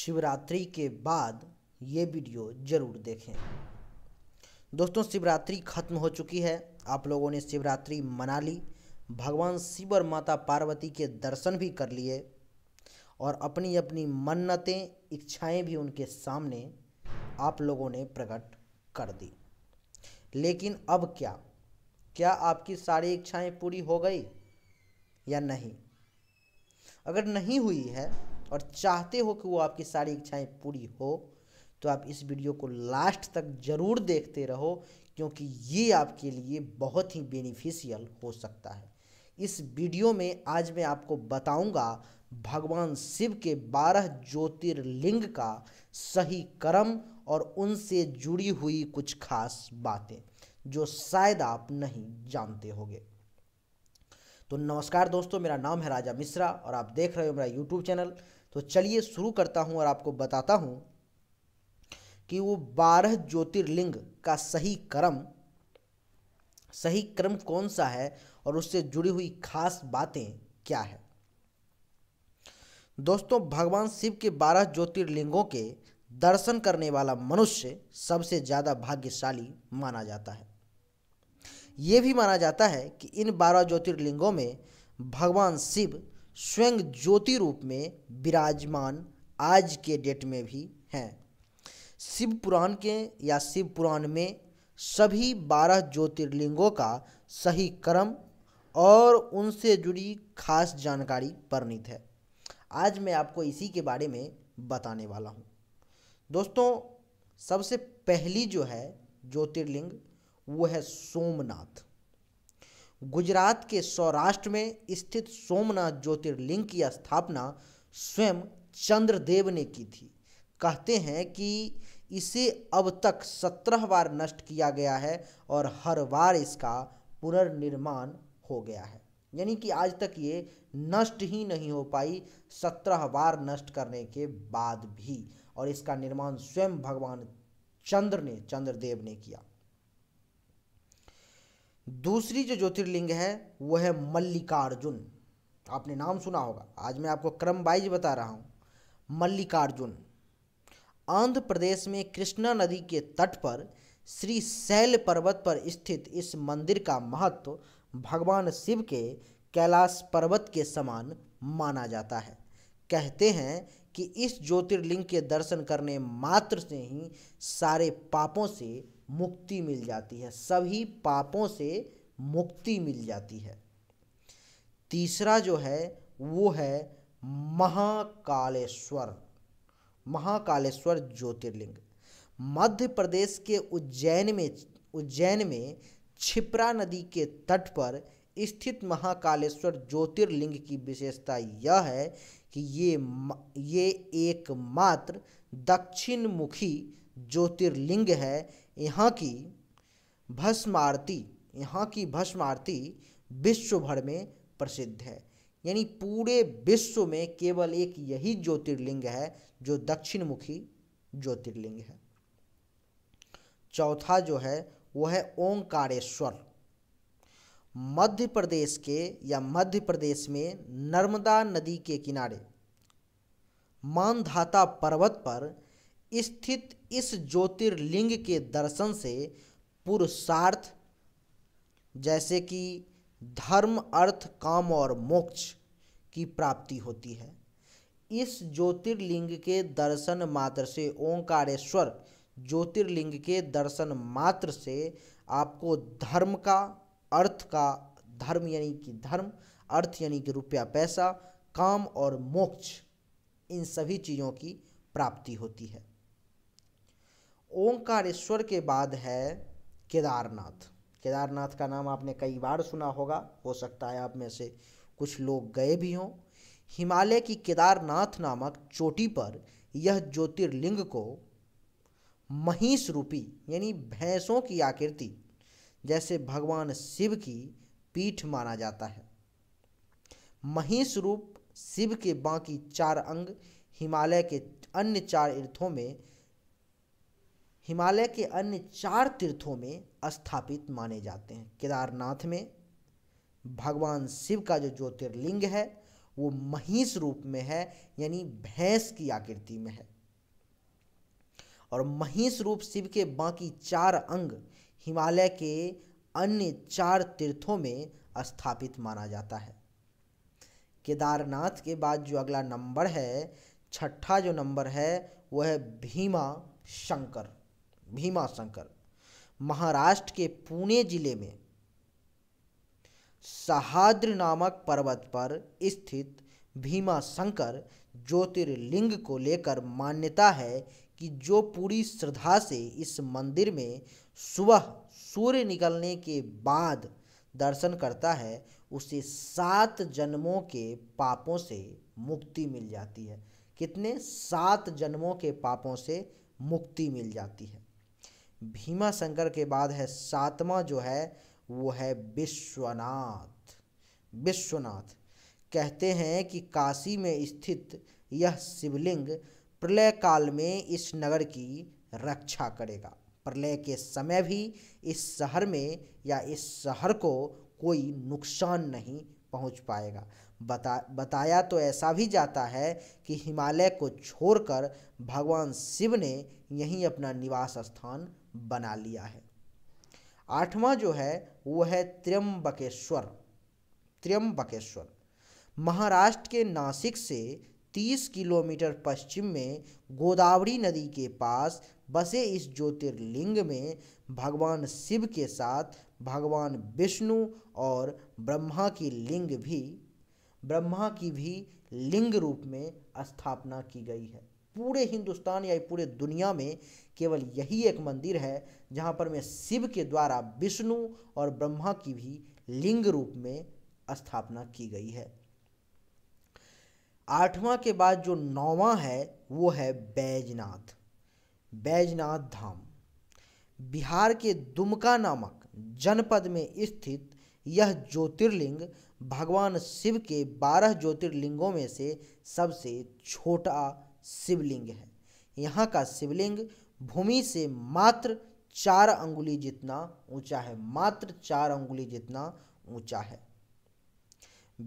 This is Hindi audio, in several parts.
शिवरात्रि के बाद ये वीडियो ज़रूर देखें दोस्तों शिवरात्रि खत्म हो चुकी है आप लोगों ने शिवरात्रि मना ली भगवान शिव और माता पार्वती के दर्शन भी कर लिए और अपनी अपनी मन्नतें इच्छाएं भी उनके सामने आप लोगों ने प्रकट कर दी लेकिन अब क्या क्या आपकी सारी इच्छाएं पूरी हो गई या नहीं अगर नहीं हुई है और चाहते हो कि वो आपकी सारी इच्छाएं पूरी हो तो आप इस वीडियो को लास्ट तक ज़रूर देखते रहो क्योंकि ये आपके लिए बहुत ही बेनिफिशियल हो सकता है इस वीडियो में आज मैं आपको बताऊंगा भगवान शिव के बारह ज्योतिर्लिंग का सही कर्म और उनसे जुड़ी हुई कुछ खास बातें जो शायद आप नहीं जानते होंगे तो नमस्कार दोस्तों मेरा नाम है राजा मिश्रा और आप देख रहे हो मेरा यूट्यूब चैनल तो चलिए शुरू करता हूँ और आपको बताता हूँ कि वो बारह ज्योतिर्लिंग का सही क्रम सही क्रम कौन सा है और उससे जुड़ी हुई खास बातें क्या है दोस्तों भगवान शिव के बारह ज्योतिर्लिंगों के दर्शन करने वाला मनुष्य सबसे ज़्यादा भाग्यशाली माना जाता है ये भी माना जाता है कि इन बारह ज्योतिर्लिंगों में भगवान शिव स्वयं ज्योति रूप में विराजमान आज के डेट में भी हैं शिव पुराण के या शिव पुराण में सभी बारह ज्योतिर्लिंगों का सही क्रम और उनसे जुड़ी खास जानकारी वर्णित है आज मैं आपको इसी के बारे में बताने वाला हूँ दोस्तों सबसे पहली जो है ज्योतिर्लिंग वो है सोमनाथ गुजरात के सौराष्ट्र में स्थित सोमनाथ ज्योतिर्लिंग की स्थापना स्वयं चंद्रदेव ने की थी कहते हैं कि इसे अब तक सत्रह बार नष्ट किया गया है और हर बार इसका पुनर्निर्माण हो गया है यानी कि आज तक ये नष्ट ही नहीं हो पाई सत्रह बार नष्ट करने के बाद भी और इसका निर्माण स्वयं भगवान चंद्र ने चंद्रदेव ने किया दूसरी जो ज्योतिर्लिंग है वह है मल्लिकार्जुन आपने नाम सुना होगा आज मैं आपको क्रम वाइज बता रहा हूँ मल्लिकार्जुन आंध्र प्रदेश में कृष्णा नदी के तट पर श्री शैल पर्वत पर स्थित इस मंदिर का महत्व भगवान शिव के कैलाश पर्वत के समान माना जाता है कहते हैं कि इस ज्योतिर्लिंग के दर्शन करने मात्र से ही सारे पापों से मुक्ति मिल जाती है सभी पापों से मुक्ति मिल जाती है तीसरा जो है वो है महाकालेश्वर महाकालेश्वर ज्योतिर्लिंग मध्य प्रदेश के उज्जैन में उज्जैन में छिप्रा नदी के तट पर स्थित महाकालेश्वर ज्योतिर्लिंग की विशेषता यह है कि ये ये एकमात्र दक्षिण मुखी ज्योतिर्लिंग है यहाँ की भस्म आरती यहाँ की भस्म आरती विश्व भर में प्रसिद्ध है यानी पूरे विश्व में केवल एक यही ज्योतिर्लिंग है जो दक्षिण मुखी ज्योतिर्लिंग है चौथा जो है वह है ओंकारेश्वर मध्य प्रदेश के या मध्य प्रदेश में नर्मदा नदी के किनारे मानधाता पर्वत पर स्थित इस ज्योतिर्लिंग के दर्शन से पुरुषार्थ जैसे कि धर्म अर्थ काम और मोक्ष की प्राप्ति होती है इस ज्योतिर्लिंग के दर्शन मात्र से ओंकारेश्वर ज्योतिर्लिंग के दर्शन मात्र से आपको धर्म का अर्थ का धर्म यानी कि धर्म अर्थ यानी कि रुपया पैसा काम और मोक्ष इन सभी चीज़ों की प्राप्ति होती है ओंकारेश्वर के बाद है केदारनाथ केदारनाथ का नाम आपने कई बार सुना होगा हो सकता है आप में से कुछ लोग गए भी हों हिमालय की केदारनाथ नामक चोटी पर यह ज्योतिर्लिंग को महिष रूपी यानी भैंसों की आकृति जैसे भगवान शिव की पीठ माना जाता है महिष रूप शिव के बाकी चार अंग हिमालय के अन्य चार इर्थों में हिमालय के अन्य चार तीर्थों में स्थापित माने जाते हैं केदारनाथ में भगवान शिव का जो ज्योतिर्लिंग है वो महिष रूप में है यानी भैंस की आकृति में है और महिष रूप शिव के बाकी चार अंग हिमालय के अन्य चार तीर्थों में स्थापित माना जाता है केदारनाथ के बाद जो अगला नंबर है छठा जो नंबर है वह है भीमा शंकर भीमा शंकर महाराष्ट्र के पुणे जिले में सहाद्र नामक पर्वत पर स्थित भीमा शंकर ज्योतिर्लिंग को लेकर मान्यता है कि जो पूरी श्रद्धा से इस मंदिर में सुबह सूर्य निकलने के बाद दर्शन करता है उसे सात जन्मों के पापों से मुक्ति मिल जाती है कितने सात जन्मों के पापों से मुक्ति मिल जाती है भीमा शंकर के बाद है सातवां जो है वो है विश्वनाथ विश्वनाथ कहते हैं कि काशी में स्थित यह शिवलिंग प्रलय काल में इस नगर की रक्षा करेगा प्रलय के समय भी इस शहर में या इस शहर को कोई नुकसान नहीं पहुंच पाएगा बता बताया तो ऐसा भी जाता है कि हिमालय को छोड़कर भगवान शिव ने यहीं अपना निवास स्थान बना लिया है आठवां जो है वो है त्र्यंबकेश्वर त्र्यंबकेश्वर महाराष्ट्र के नासिक से 30 किलोमीटर पश्चिम में गोदावरी नदी के पास बसे इस ज्योतिर्लिंग में भगवान शिव के साथ भगवान विष्णु और ब्रह्मा की लिंग भी ब्रह्मा की भी लिंग रूप में स्थापना की गई है पूरे हिंदुस्तान या पूरे दुनिया में केवल यही एक मंदिर है जहाँ पर मैं शिव के द्वारा विष्णु और ब्रह्मा की भी लिंग रूप में स्थापना की गई है आठवां के बाद जो नौवां है वो है बैजनाथ बैजनाथ धाम बिहार के दुमका नामक जनपद में स्थित यह ज्योतिर्लिंग भगवान शिव के बारह ज्योतिर्लिंगों में से सबसे छोटा शिवलिंग है यहाँ का शिवलिंग भूमि से मात्र चार अंगुली जितना ऊंचा है मात्र चार अंगुली जितना ऊंचा है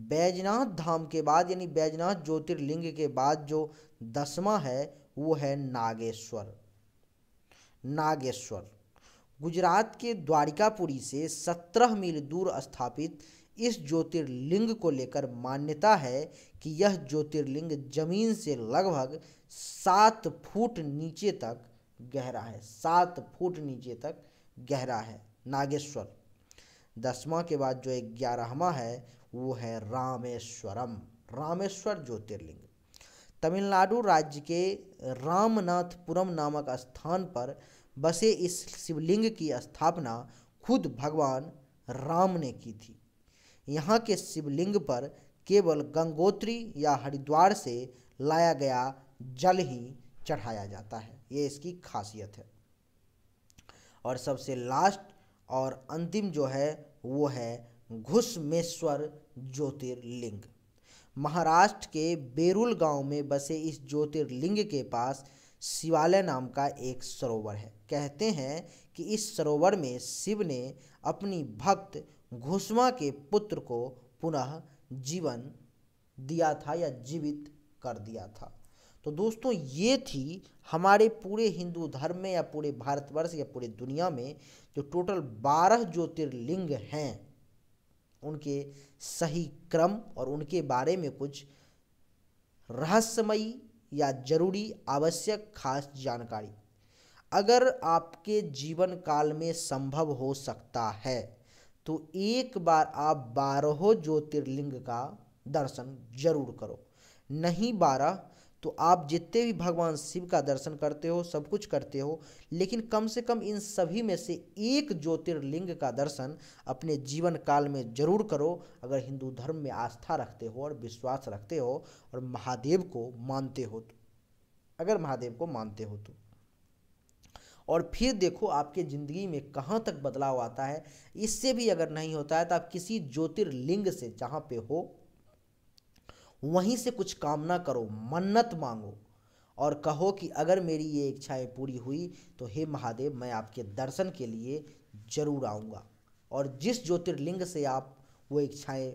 बैजनाथ धाम के बाद यानी बैजनाथ ज्योतिर्लिंग के बाद जो दसवां है वो है नागेश्वर नागेश्वर गुजरात के द्वारिकापुरी से सत्रह मील दूर स्थापित इस ज्योतिर्लिंग को लेकर मान्यता है कि यह ज्योतिर्लिंग जमीन से लगभग सात फुट नीचे तक गहरा है सात फुट नीचे तक गहरा है नागेश्वर दसवा के बाद जो एक ग्यारहवा है वो है रामेश्वरम रामेश्वर ज्योतिर्लिंग तमिलनाडु राज्य के रामनाथपुरम नामक स्थान पर बसे इस शिवलिंग की स्थापना खुद भगवान राम ने की थी यहाँ के शिवलिंग पर केवल गंगोत्री या हरिद्वार से लाया गया जल ही चढ़ाया जाता है ये इसकी खासियत है और सबसे लास्ट और अंतिम जो है वो है घुसमेश्वर ज्योतिर्लिंग महाराष्ट्र के बेरुल गांव में बसे इस ज्योतिर्लिंग के पास शिवालय नाम का एक सरोवर है कहते हैं कि इस सरोवर में शिव ने अपनी भक्त घुसवा के पुत्र को पुनः जीवन दिया था या जीवित कर दिया था तो दोस्तों ये थी हमारे पूरे हिंदू धर्म में या पूरे भारतवर्ष या पूरे दुनिया में जो टोटल बारह ज्योतिर्लिंग हैं उनके सही क्रम और उनके बारे में कुछ रहस्यमयी या जरूरी आवश्यक खास जानकारी अगर आपके जीवन काल में संभव हो सकता है तो एक बार आप बारहों ज्योतिर्लिंग का दर्शन जरूर करो नहीं बारह तो आप जितने भी भगवान शिव का दर्शन करते हो सब कुछ करते हो लेकिन कम से कम इन सभी में से एक ज्योतिर्लिंग का दर्शन अपने जीवन काल में जरूर करो अगर हिंदू धर्म में आस्था रखते हो और विश्वास रखते हो और महादेव को मानते हो तो अगर महादेव को मानते हो तो और फिर देखो आपके ज़िंदगी में कहाँ तक बदलाव आता है इससे भी अगर नहीं होता है तो आप किसी ज्योतिर्लिंग से जहाँ पे हो वहीं से कुछ कामना करो मन्नत मांगो और कहो कि अगर मेरी ये इच्छाएं पूरी हुई तो हे महादेव मैं आपके दर्शन के लिए ज़रूर आऊँगा और जिस ज्योतिर्लिंग से आप वो इच्छाएं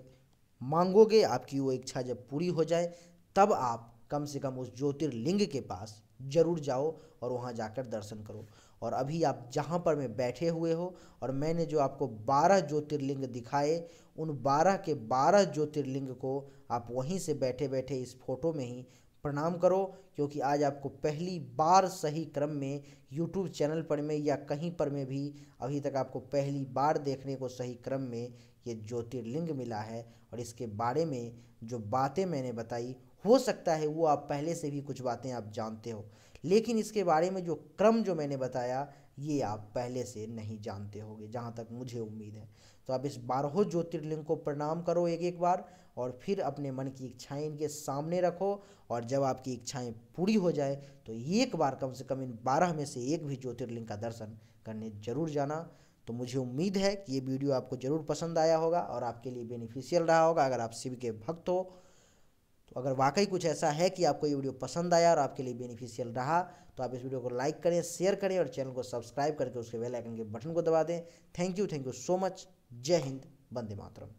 मांगोगे आपकी वो इच्छा जब पूरी हो जाए तब आप कम से कम उस ज्योतिर्लिंग के पास ज़रूर जाओ और वहाँ जाकर दर्शन करो और अभी आप जहाँ पर मैं बैठे हुए हो और मैंने जो आपको बारह ज्योतिर्लिंग दिखाए उन बारह के बारह ज्योतिर्लिंग को आप वहीं से बैठे बैठे इस फोटो में ही प्रणाम करो क्योंकि आज आपको पहली बार सही क्रम में YouTube चैनल पर में या कहीं पर में भी अभी तक आपको पहली बार देखने को सही क्रम में ये ज्योतिर्लिंग मिला है और इसके बारे में जो बातें मैंने बताई हो सकता है वो आप पहले से भी कुछ बातें आप जानते हो लेकिन इसके बारे में जो क्रम जो मैंने बताया ये आप पहले से नहीं जानते होंगे जहाँ तक मुझे उम्मीद है तो आप इस बारहों ज्योतिर्लिंग को प्रणाम करो एक एक बार और फिर अपने मन की इच्छाएं इनके सामने रखो और जब आपकी इच्छाएं पूरी हो जाए तो एक बार कम से कम इन बारह में से एक भी ज्योतिर्लिंग का दर्शन करने जरूर जाना तो मुझे उम्मीद है कि ये वीडियो आपको ज़रूर पसंद आया होगा और आपके लिए बेनिफिशियल रहा होगा अगर आप शिव के भक्त हो तो अगर वाकई कुछ ऐसा है कि आपको ये वीडियो पसंद आया और आपके लिए बेनिफिशियल रहा तो आप इस वीडियो को लाइक करें शेयर करें और चैनल को सब्सक्राइब करके उसके बेल आइकन के बटन को दबा दें thank you thank you so much जय हिंद वंदे मातरम